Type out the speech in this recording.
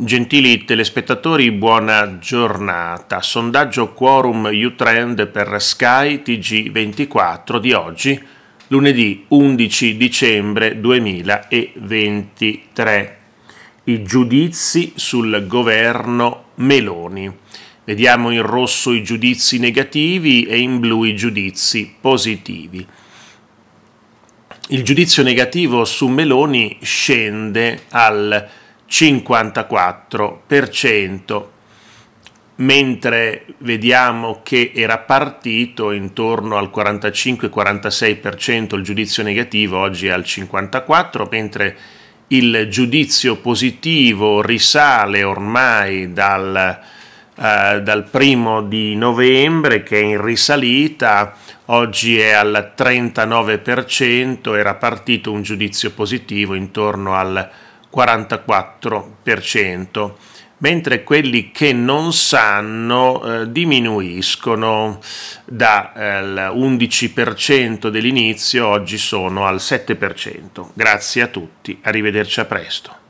Gentili telespettatori, buona giornata. Sondaggio Quorum U-Trend per Sky TG24 di oggi, lunedì 11 dicembre 2023. I giudizi sul governo Meloni. Vediamo in rosso i giudizi negativi e in blu i giudizi positivi. Il giudizio negativo su Meloni scende al 54%, mentre vediamo che era partito intorno al 45-46% il giudizio negativo, oggi è al 54%, mentre il giudizio positivo risale ormai dal, eh, dal primo di novembre che è in risalita, oggi è al 39%, era partito un giudizio positivo intorno al 44%, mentre quelli che non sanno eh, diminuiscono dal eh, dell'inizio, oggi sono al 7%. Grazie a tutti, arrivederci a presto.